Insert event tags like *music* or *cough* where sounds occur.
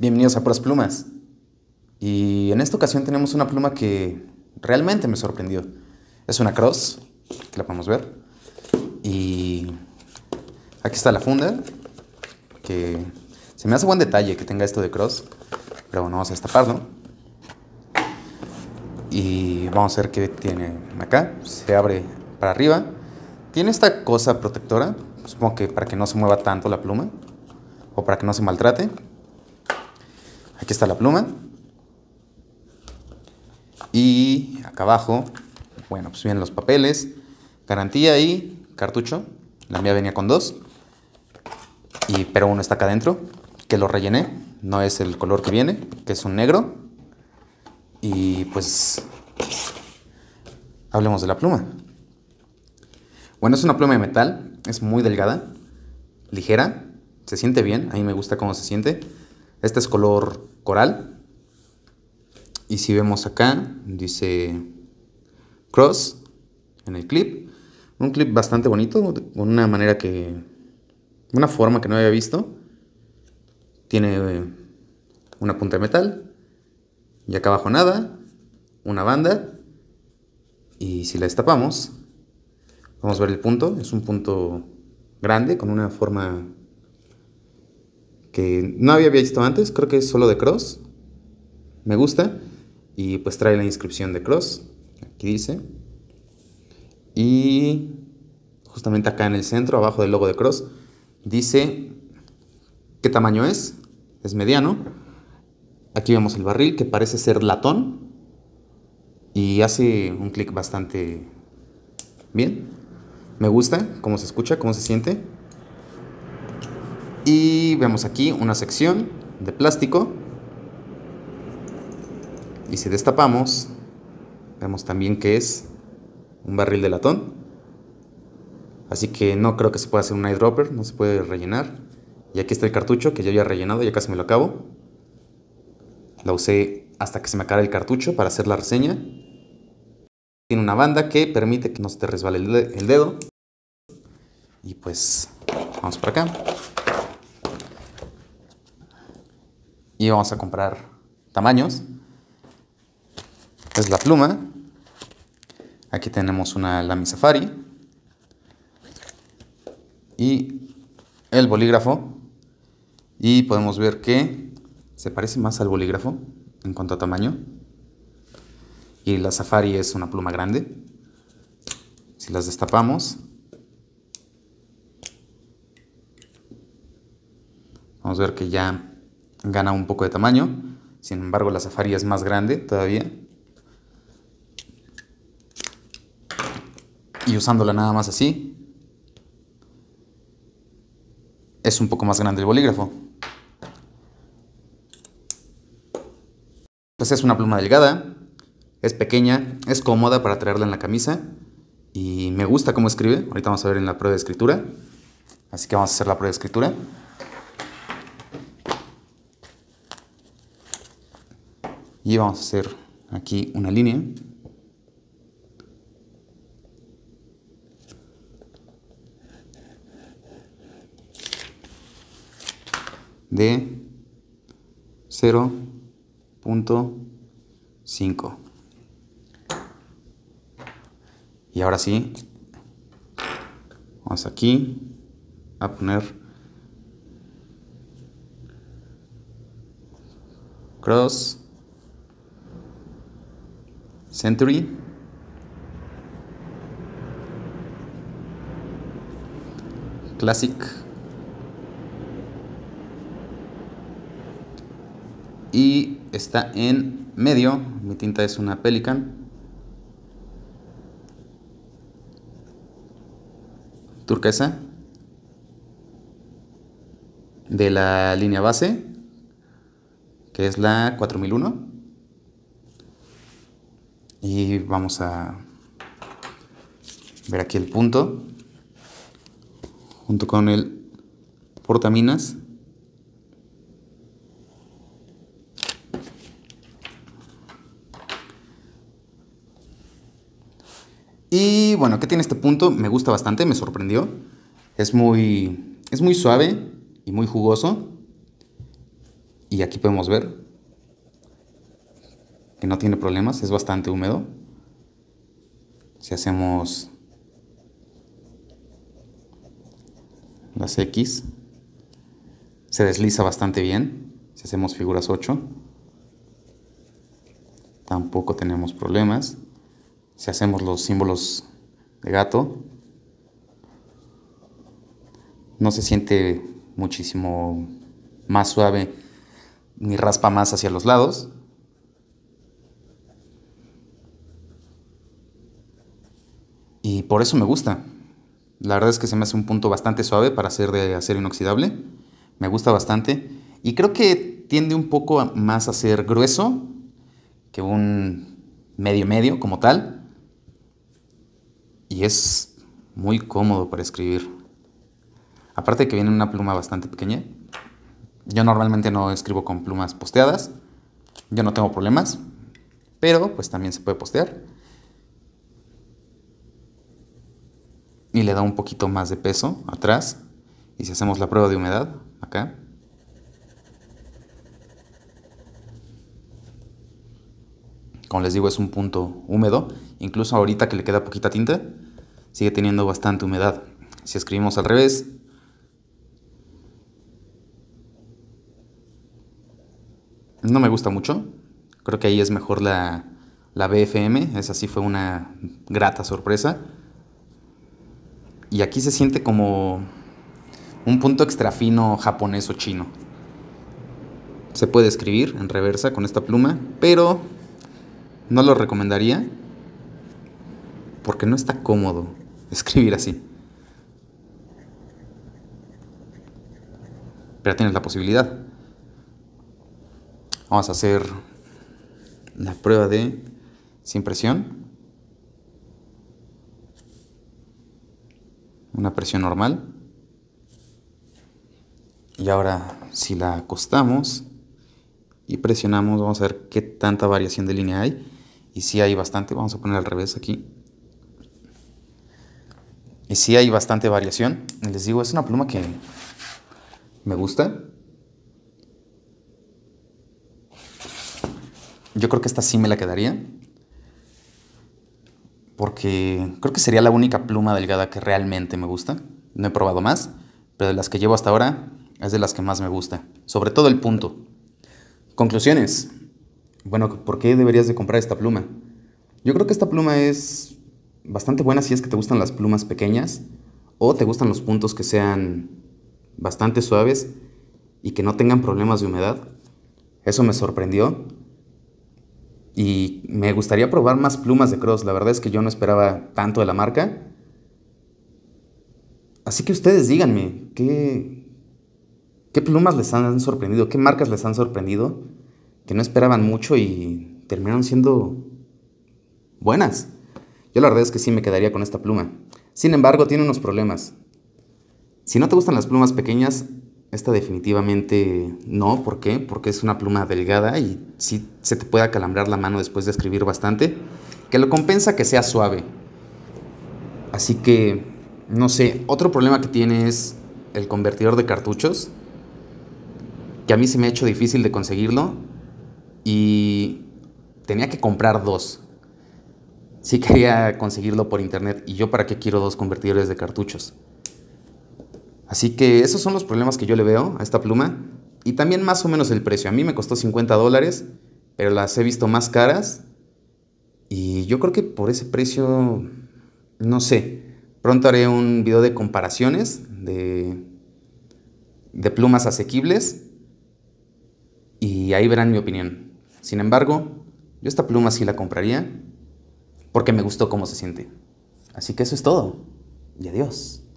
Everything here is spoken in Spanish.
Bienvenidos a Puras Plumas. Y en esta ocasión tenemos una pluma que realmente me sorprendió. Es una cross, que la podemos ver. Y aquí está la funda, que se me hace buen detalle que tenga esto de cross, pero bueno, vamos a destaparlo. Y vamos a ver qué tiene acá. Se abre para arriba. Tiene esta cosa protectora, supongo que para que no se mueva tanto la pluma o para que no se maltrate. Aquí está la pluma. Y acá abajo, bueno, pues vienen los papeles, garantía y cartucho. La mía venía con dos, y, pero uno está acá adentro, que lo rellené. No es el color que viene, que es un negro. Y pues hablemos de la pluma. Bueno, es una pluma de metal, es muy delgada, ligera, se siente bien, a mí me gusta cómo se siente. Este es color coral. Y si vemos acá, dice cross en el clip. Un clip bastante bonito, con una manera que... Una forma que no había visto. Tiene eh, una punta de metal. Y acá abajo nada. Una banda. Y si la destapamos, vamos a ver el punto. Es un punto grande con una forma no había visto antes, creo que es solo de Cross. Me gusta. Y pues trae la inscripción de Cross. Aquí dice. Y justamente acá en el centro, abajo del logo de Cross, dice qué tamaño es. Es mediano. Aquí vemos el barril que parece ser latón. Y hace un clic bastante bien. Me gusta cómo se escucha, cómo se siente. Y vemos aquí una sección de plástico. Y si destapamos, vemos también que es un barril de latón. Así que no creo que se pueda hacer un eyedropper, no se puede rellenar. Y aquí está el cartucho que ya había rellenado, ya casi me lo acabo. La usé hasta que se me acaba el cartucho para hacer la reseña. Tiene una banda que permite que no se te resbale el dedo. Y pues vamos para acá. y vamos a comprar tamaños. Es la pluma. Aquí tenemos una Lamy Safari. Y el bolígrafo. Y podemos ver que se parece más al bolígrafo en cuanto a tamaño. Y la Safari es una pluma grande. Si las destapamos. Vamos a ver que ya gana un poco de tamaño. Sin embargo, la Safari es más grande todavía. Y usándola nada más así, es un poco más grande el bolígrafo. Pues es una pluma delgada, es pequeña, es cómoda para traerla en la camisa y me gusta cómo escribe. Ahorita vamos a ver en la prueba de escritura. Así que vamos a hacer la prueba de escritura. y vamos a hacer aquí una línea de 0.5 y ahora sí vamos aquí a poner cross Century. Classic. Y está en medio. Mi tinta es una Pelican. Turquesa. De la línea base. Que es la 4001 y vamos a ver aquí el punto junto con el portaminas y bueno, ¿qué tiene este punto? me gusta bastante, me sorprendió es muy, es muy suave y muy jugoso y aquí podemos ver que no tiene problemas, es bastante húmedo. Si hacemos las X, se desliza bastante bien. Si hacemos figuras 8, tampoco tenemos problemas. Si hacemos los símbolos de gato, no se siente muchísimo más suave ni raspa más hacia los lados. por eso me gusta. La verdad es que se me hace un punto bastante suave para hacer de acero inoxidable. Me gusta bastante. Y creo que tiende un poco más a ser grueso que un medio medio como tal. Y es muy cómodo para escribir. Aparte de que viene una pluma bastante pequeña. Yo normalmente no escribo con plumas posteadas. Yo no tengo problemas. Pero pues también se puede postear. le da un poquito más de peso atrás. Y si hacemos la prueba de humedad, acá. Como les digo, es un punto húmedo. Incluso ahorita que le queda poquita tinta, sigue teniendo bastante humedad. Si escribimos al revés, no me gusta mucho. Creo que ahí es mejor la, la BFM. Esa sí fue una grata sorpresa y aquí se siente como un punto extra fino japonés o chino. Se puede escribir en reversa con esta pluma, pero no lo recomendaría porque no está cómodo *laughs* escribir así. Pero tienes la posibilidad. Vamos a hacer la prueba de sin presión. una presión normal. Y ahora si la acostamos y presionamos, vamos a ver qué tanta variación de línea hay. Y si hay bastante, vamos a poner al revés aquí. Y si hay bastante variación, les digo, es una pluma que me gusta. Yo creo que esta sí me la quedaría porque creo que sería la única pluma delgada que realmente me gusta. No he probado más, pero de las que llevo hasta ahora es de las que más me gusta, sobre todo el punto. Conclusiones. Bueno, ¿por qué deberías de comprar esta pluma? Yo creo que esta pluma es bastante buena si es que te gustan las plumas pequeñas o te gustan los puntos que sean bastante suaves y que no tengan problemas de humedad. Eso me sorprendió y me gustaría probar más plumas de Cross. La verdad es que yo no esperaba tanto de la marca. Así que ustedes díganme, ¿qué, qué plumas les han sorprendido? ¿Qué marcas les han sorprendido? Que no esperaban mucho y terminaron siendo buenas. Yo la verdad es que sí me quedaría con esta pluma. Sin embargo, tiene unos problemas. Si no te gustan las plumas pequeñas, esta definitivamente no, ¿por qué? Porque es una pluma delgada y si se te puede acalambrar la mano después de escribir bastante, que lo compensa que sea suave. Así que, no sé, otro problema que tiene es el convertidor de cartuchos, que a mí se me ha hecho difícil de conseguirlo y tenía que comprar dos. Sí quería conseguirlo por internet y yo para qué quiero dos convertidores de cartuchos. Así que esos son los problemas que yo le veo a esta pluma y también más o menos el precio. A mí me costó 50 dólares, pero las he visto más caras y yo creo que por ese precio, no sé, pronto haré un video de comparaciones de, plumas asequibles y ahí verán mi opinión. Sin embargo, yo esta pluma sí la compraría porque me gustó cómo se siente. Así que eso es todo y adiós.